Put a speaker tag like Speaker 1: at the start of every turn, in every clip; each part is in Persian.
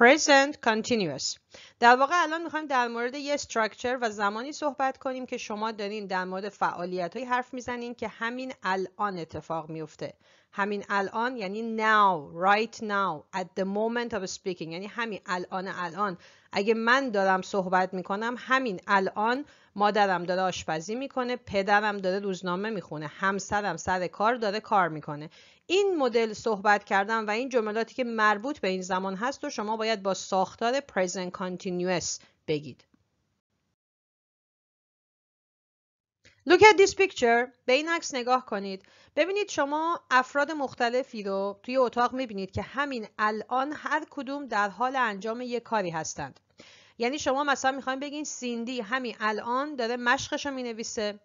Speaker 1: present continuous. در واقع الان میخوایم در مورد یه استراکچر و زمانی صحبت کنیم که شما دارین در مورد فعالیت های حرف میزنین که همین الان اتفاق میفته همین الان یعنی now right now at the moment of speaking یعنی همین الان الان اگه من دارم صحبت میکنم همین الان مادرم داره آشپزی میکنه پدرم داره روزنامه میخونه همسرم سر کار داره کار میکنه این مدل صحبت کردن و این جملاتی که مربوط به این زمان هست و شما باید با ساختار present continuous بگید Look at this picture. به این عکس نگاه کنید. ببینید شما افراد مختلفی رو توی اتاق میبینید که همین الان هر کدوم در حال انجام یک کاری هستند. یعنی شما مثلا میخوایم بگین سیندی همین الان داره مشقش رو مینویسه.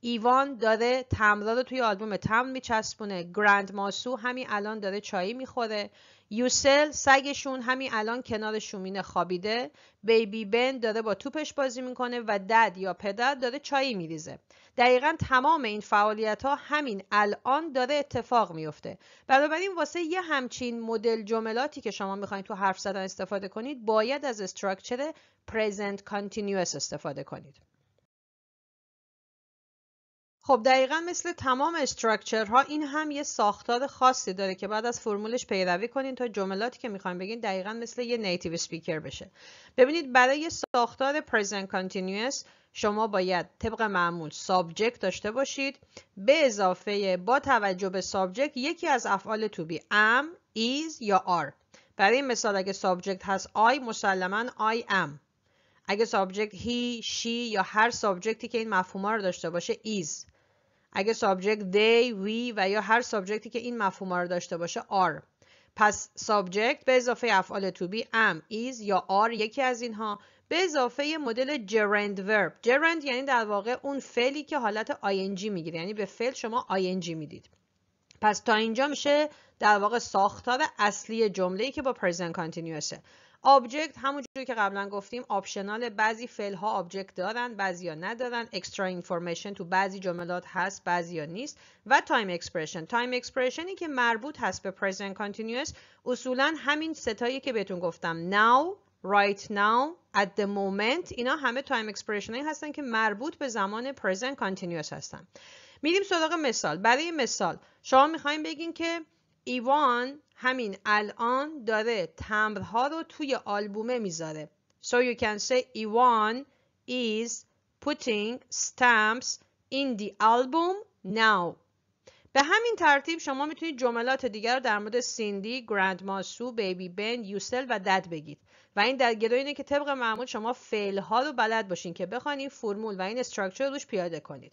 Speaker 1: ایوان داره تمرا رو توی آلبوم تمر میچسبونه. گراند ماسو همین الان داره چایی میخوره. یوسل سگشون همین الان کنار شومینه خوابیده بیبی بن داره با توپش بازی میکنه و دد یا پدر داره چایی میریزه دقیقا تمام این فعالیت ها همین الان داره اتفاق میفته بنابراین واسه یه همچین مدل جملاتی که شما میخواین تو حرف زدن استفاده کنید باید از استراکچر پریزنت کانتینیوس استفاده کنید خب دقیقا مثل تمام استراکچرها این هم یه ساختار خاصی داره که بعد از فرمولش پیروی کنین تا جملاتی که میخوایم بگین دقیقا مثل یه نیتیو سپیکر بشه ببینید برای ساختار پرزنت کانتینیوس شما باید طبق معمول سابجکت داشته باشید به اضافه با توجه به سابجکت یکی از افعال توبی am, ایز یا are برای مثال اگه سابجکت هست آی مسلما I am اگه سابجکت he, she یا هر سابجکتی که این مفهوما رو داشته باشه ایز. اگه سابجکت دی وی و یا هر سابجکتی که این مفهوم رو داشته باشه آر پس سابجکت به اضافه افعال تو بی ام ایز یا آر یکی از اینها به اضافه مدل جرند ورب جرند یعنی در واقع اون فعلی که حالت جی میگیره یعنی به فعل شما جی میدید پس تا اینجا میشه در واقع ساختار اصلی جمله که با پرزنت کانتینیوسه آبجکت همونجوری که قبلا گفتیم آپشنال بعضی فعل ها آبجکت دارن بعضیا ندارن اکسترا اینفورمیشن تو بعضی جملات هست بعضی ها نیست و تایم اکسپرشن تایم اکسپرشنی که مربوط هست به پرزنت کانتینیوس اصولا همین ستایی که بهتون گفتم ناو، right now at the moment اینا همه تایم اکسپرشن هایی هستن که مربوط به زمان پرزنت کانتینیوس هستن میریم سراغ مثال برای مثال شما میخوایم بگین که ایوان همین الان داره تمرها رو توی آلبومه میذاره So you can say Ivan is putting stamps in the album now. به همین ترتیب شما میتونید جملات دیگر رو در مورد سیندی، گرندما سو، بیبی بن، یوسل و دد بگید. و این در گروه اینه که طبق معمول شما فعل رو بلد باشین که بخواین این فرمول و این استراکچر روش پیاده کنید.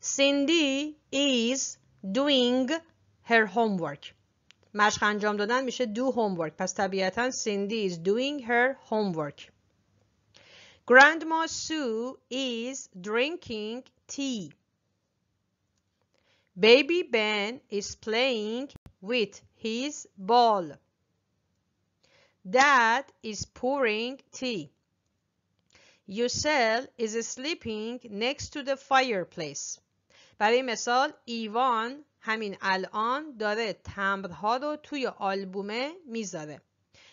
Speaker 1: سیندی is doing her homework مشق انجام دادن میشه do homework پس طبیعتا Cindy is doing her homework Grandma Sue is drinking tea Baby Ben is playing with his ball Dad is pouring tea Yusel is sleeping next to the fireplace برای مثال ایوان همین الان داره تمرها رو توی آلبومه میذاره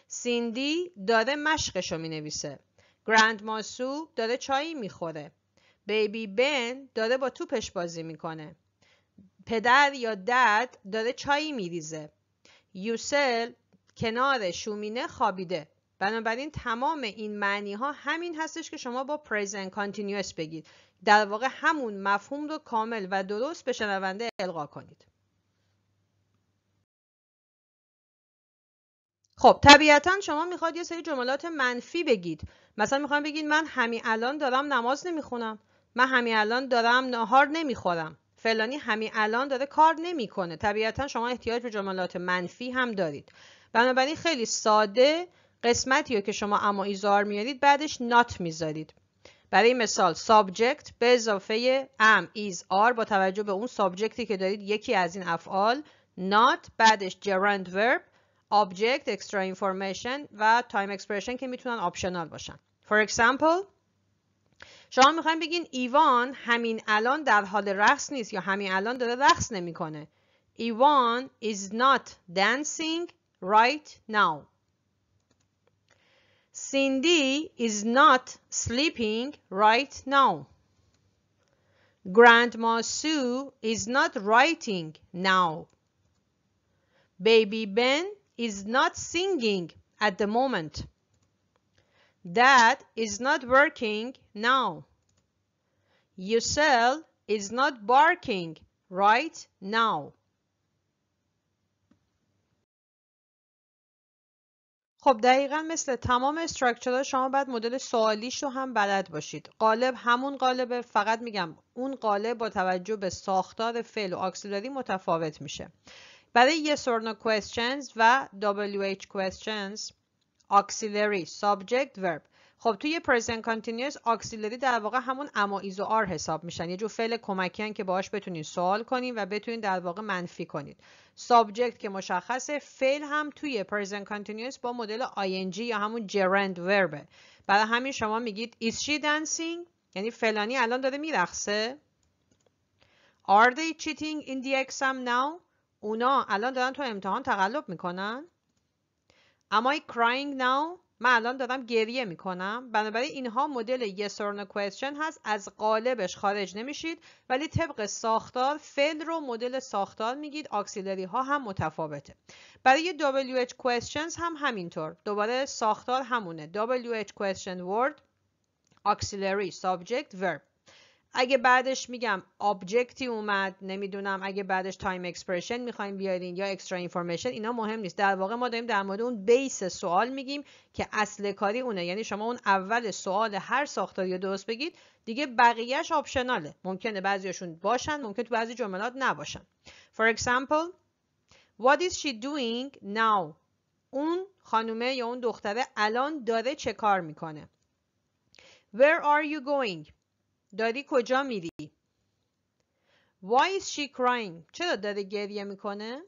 Speaker 1: سیندی داره مشقش رو مینویسه گراند ماسو داره چایی میخوره بیبی بن داره با توپش بازی میکنه پدر یا دد داره چایی میریزه یوسل کنار شومینه خوابیده بنابراین تمام این معنی ها همین هستش که شما با present continuous بگید در واقع همون مفهوم رو کامل و درست به شنونده القا کنید خب طبیعتا شما میخواد یه سری جملات منفی بگید مثلا میخوام بگید من همین الان دارم نماز نمیخونم من همین الان دارم ناهار نمیخورم فلانی همین الان داره کار نمیکنه طبیعتا شما احتیاج به جملات منفی هم دارید بنابراین خیلی ساده قسمتی رو که شما اما ایزار میارید بعدش نات میذارید برای مثال subject به اضافه ام ایز آر با توجه به اون سابجکتی که دارید یکی از این افعال نات بعدش جرند ورب، object extra information و time expression که میتونن آپشنال باشن for example شما میخوایم بگین ایوان همین الان در حال رقص نیست یا همین الان داره رقص نمیکنه ایوان is not dancing right now Cindy is not sleeping right now. Grandma Sue is not writing now. Baby Ben is not singing at the moment. Dad is not working now. Yosel is not barking right now. خب دقیقا مثل تمام استراکچرها شما باید مدل سوالیش رو هم بلد باشید قالب همون قالبه فقط میگم اون قالب با توجه به ساختار فعل و اکسیلری متفاوت میشه برای yes or no questions و WH questions اکسیلری subject verb خب توی پرزنت کانتینیوس آکسیلری در واقع همون اما و آر حساب میشن یه جور فعل کمکی که باهاش بتونید سوال کنین و بتونین در واقع منفی کنید سابجکت که مشخصه فعل هم توی پرزنت کانتینیوس با مدل آی یا همون جرند وربه برای همین شما میگید is she dancing یعنی فلانی الان داره میرقصه are they cheating in the exam now اونا الان دارن تو امتحان تقلب میکنن am i crying now من الان دارم گریه میکنم بنابراین اینها مدل yes or no question هست از قالبش خارج نمیشید ولی طبق ساختار فعل رو مدل ساختار میگید آکسیلری ها هم متفاوته برای WH questions هم همینطور دوباره ساختار همونه WH question word auxiliary subject verb اگه بعدش میگم آبجکتی اومد نمیدونم اگه بعدش تایم اکسپرشن میخوایم بیارین یا اکسترا اینفورمیشن اینا مهم نیست در واقع ما داریم در مورد اون بیس سوال میگیم که اصل کاری اونه یعنی شما اون اول سوال هر ساختاری رو درست بگید دیگه بقیهش آپشناله ممکنه بعضیاشون باشن ممکنه تو بعضی جملات نباشن for example what is she doing now اون خانومه یا اون دختره الان داره چه کار میکنه where are you going داری کجا میری؟ Why is she crying? چرا داره گریه میکنه؟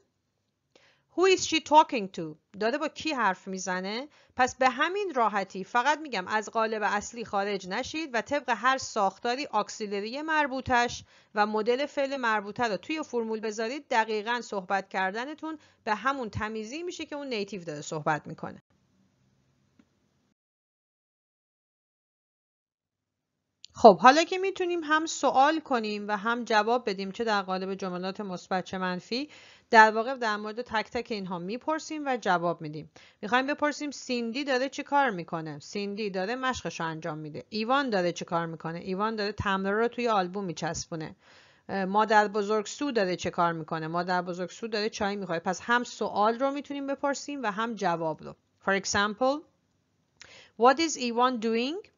Speaker 1: Who is she talking to? داره با کی حرف میزنه؟ پس به همین راحتی فقط میگم از قالب اصلی خارج نشید و طبق هر ساختاری آکسیلری مربوطش و مدل فعل مربوطه رو توی فرمول بذارید دقیقا صحبت کردنتون به همون تمیزی میشه که اون نیتیو داره صحبت میکنه. خب حالا که میتونیم هم سوال کنیم و هم جواب بدیم چه در قالب جملات مثبت چه منفی در واقع در مورد تک تک اینها میپرسیم و جواب میدیم میخوایم بپرسیم سیندی داره چه کار میکنه سیندی داره مشقش رو انجام میده ایوان داره چه کار میکنه ایوان داره تمره رو توی آلبوم میچسبونه مادر بزرگ سو داره چه کار میکنه مادر بزرگ سو داره چای میخوره پس هم سوال رو میتونیم بپرسیم و هم جواب رو for example what is Ivan doing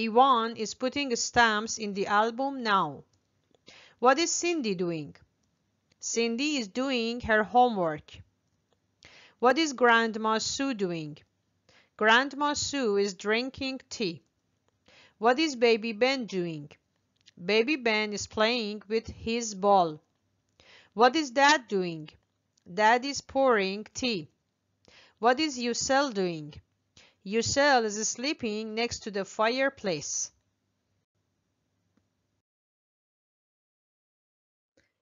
Speaker 1: Yvonne is putting stamps in the album now. What is Cindy doing? Cindy is doing her homework. What is Grandma Sue doing? Grandma Sue is drinking tea. What is Baby Ben doing? Baby Ben is playing with his ball. What is Dad doing? Dad is pouring tea. What is Yusel doing? Yusel is sleeping next to the fireplace.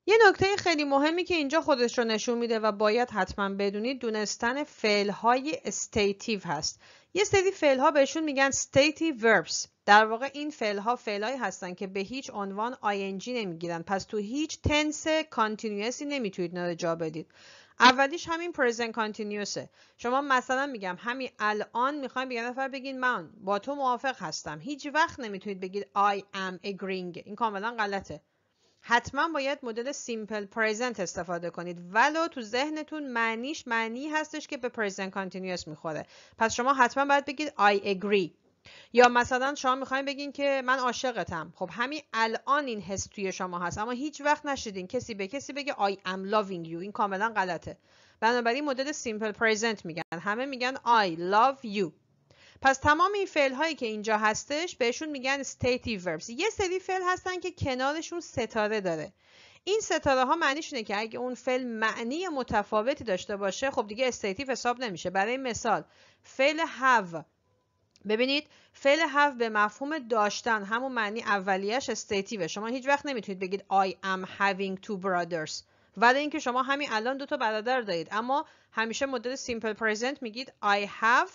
Speaker 1: یه نکته خیلی مهمی که اینجا خودش رو نشون میده و باید حتما بدونید دونستن فعلهای های استیتیو هست. یه سری فعلها بهشون میگن استیتیو ورپس. در واقع این فعلها ها هستن که به هیچ عنوان ing نمیگیرن. پس تو هیچ تنس کانتینیوسی نمیتونید نارجا جا بدید. اولیش همین پرزنت کانتینیوسه شما مثلا میگم همین الان میخوایم به یه نفر بگین من با تو موافق هستم هیچ وقت نمیتونید بگید I am agreeing این کاملا غلطه حتما باید مدل سیمپل پرزنت استفاده کنید ولو تو ذهنتون معنیش معنی هستش که به پرزنت کانتینیوس میخوره پس شما حتما باید بگید I agree یا مثلا شما میخواین بگین که من عاشقتم خب همین الان این حس توی شما هست اما هیچ وقت نشدین کسی به کسی بگه I am loving you این کاملا غلطه بنابراین مدل سیمپل پرزنت میگن همه میگن I love you پس تمام این فعل هایی که اینجا هستش بهشون میگن stative verbs یه سری فعل هستن که کنارشون ستاره داره این ستاره ها معنیشونه که اگه اون فعل معنی متفاوتی داشته باشه خب دیگه استیتیو حساب نمیشه برای مثال فعل have ببینید فعل هف به مفهوم داشتن همون معنی اولیش استیتیوه شما هیچ وقت نمیتونید بگید I am having two brothers ولی اینکه شما همین الان دو تا برادر دارید اما همیشه مدل سیمپل پرزنت میگید I have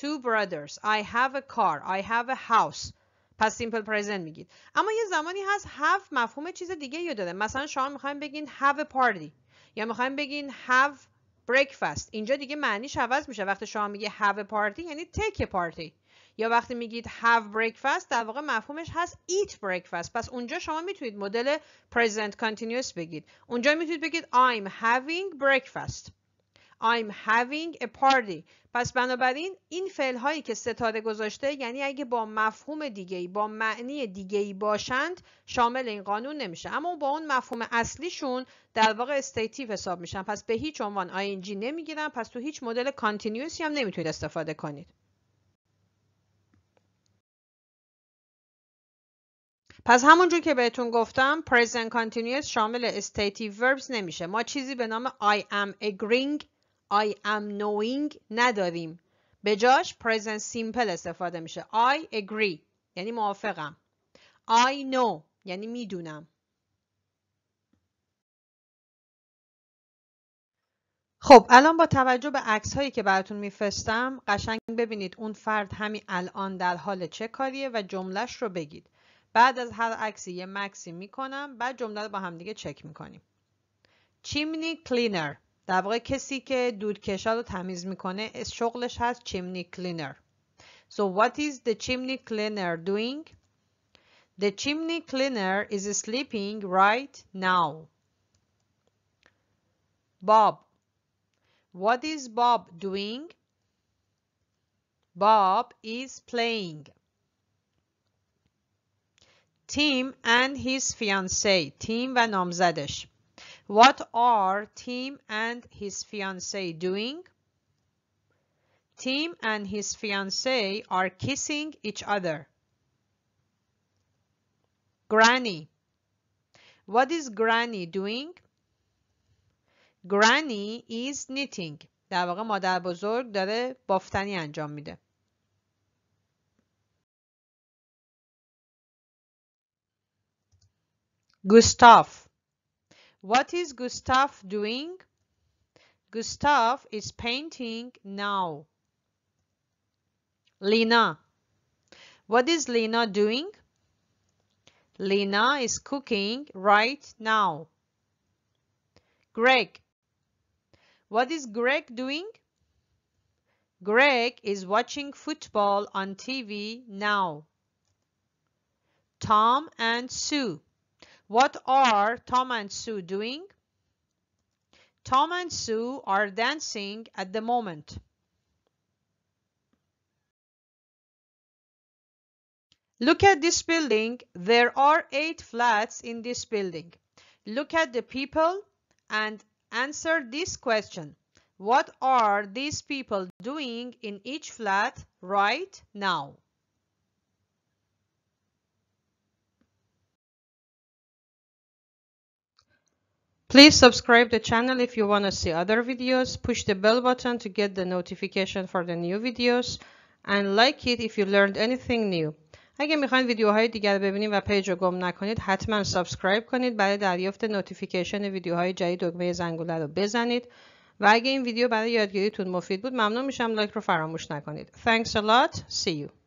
Speaker 1: two brothers I have a car I have a house پس سیمپل پرزنت میگید اما یه زمانی هست have مفهوم چیز دیگه یا داره مثلا شما میخوایم بگین have a party یا میخوایم بگین have breakfast اینجا دیگه معنیش عوض میشه وقتی شما میگی have a party یعنی take a party یا وقتی میگید have breakfast در واقع مفهومش هست eat breakfast پس اونجا شما میتونید مدل present continuous بگید اونجا میتونید بگید I'm having breakfast I'm having a party پس بنابراین این فعل هایی که ستاره گذاشته یعنی اگه با مفهوم دیگه ای با معنی دیگه ای باشند شامل این قانون نمیشه اما با اون مفهوم اصلیشون در واقع استیتیو حساب میشن پس به هیچ عنوان آینجی نمیگیرن پس تو هیچ مدل کانتینیوسی هم نمیتونید استفاده کنید پس همونجور که بهتون گفتم present continuous شامل استیتیو وربز نمیشه ما چیزی به نام I am agreeing I am knowing نداریم به جاش present simple استفاده میشه I agree یعنی موافقم I know یعنی میدونم خب الان با توجه به عکس هایی که براتون میفرستم قشنگ ببینید اون فرد همین الان در حال چه کاریه و جملهش رو بگید بعد از هر عکسی یه مکسی میکنم بعد جمله رو با همدیگه چک میکنیم چیمنی کلینر در واقع کسی که دودکشا رو تمیز میکنه شغلش هست chimney کلینر. So what is the chimney cleaner doing? The chimney cleaner is sleeping right now. Bob. What is Bob doing? Bob is playing. Tim and his fiancée. Tim و نامزدش. What are Tim and his fiancée doing? Tim and his fiancée are kissing each other. Granny. What is Granny doing? Granny is knitting. در واقع مادر بزرگ داره بافتنی انجام میده. What is Gustav doing? Gustav is painting now. Lina. What is Lina doing? Lina is cooking right now. Greg. What is Greg doing? Greg is watching football on TV now. Tom and Sue. What are Tom and Sue doing? Tom and Sue are dancing at the moment. Look at this building. There are eight flats in this building. Look at the people and answer this question. What are these people doing in each flat right now? Please subscribe the channel if you want to see other videos, push the bell button to get the notification for the new videos and like it if you learned anything new. اگه میخواین ویدیوهای دیگر ببینید و پیج رو گم نکنید حتما سابسکرایب کنید برای دریافت نوتیفیکیشن ویدیوهای جدید دکمه زنگوله رو بزنید و اگه این ویدیو برای یادگیریتون مفید بود ممنون میشم لایک رو فراموش نکنید. Thanks a lot. See you.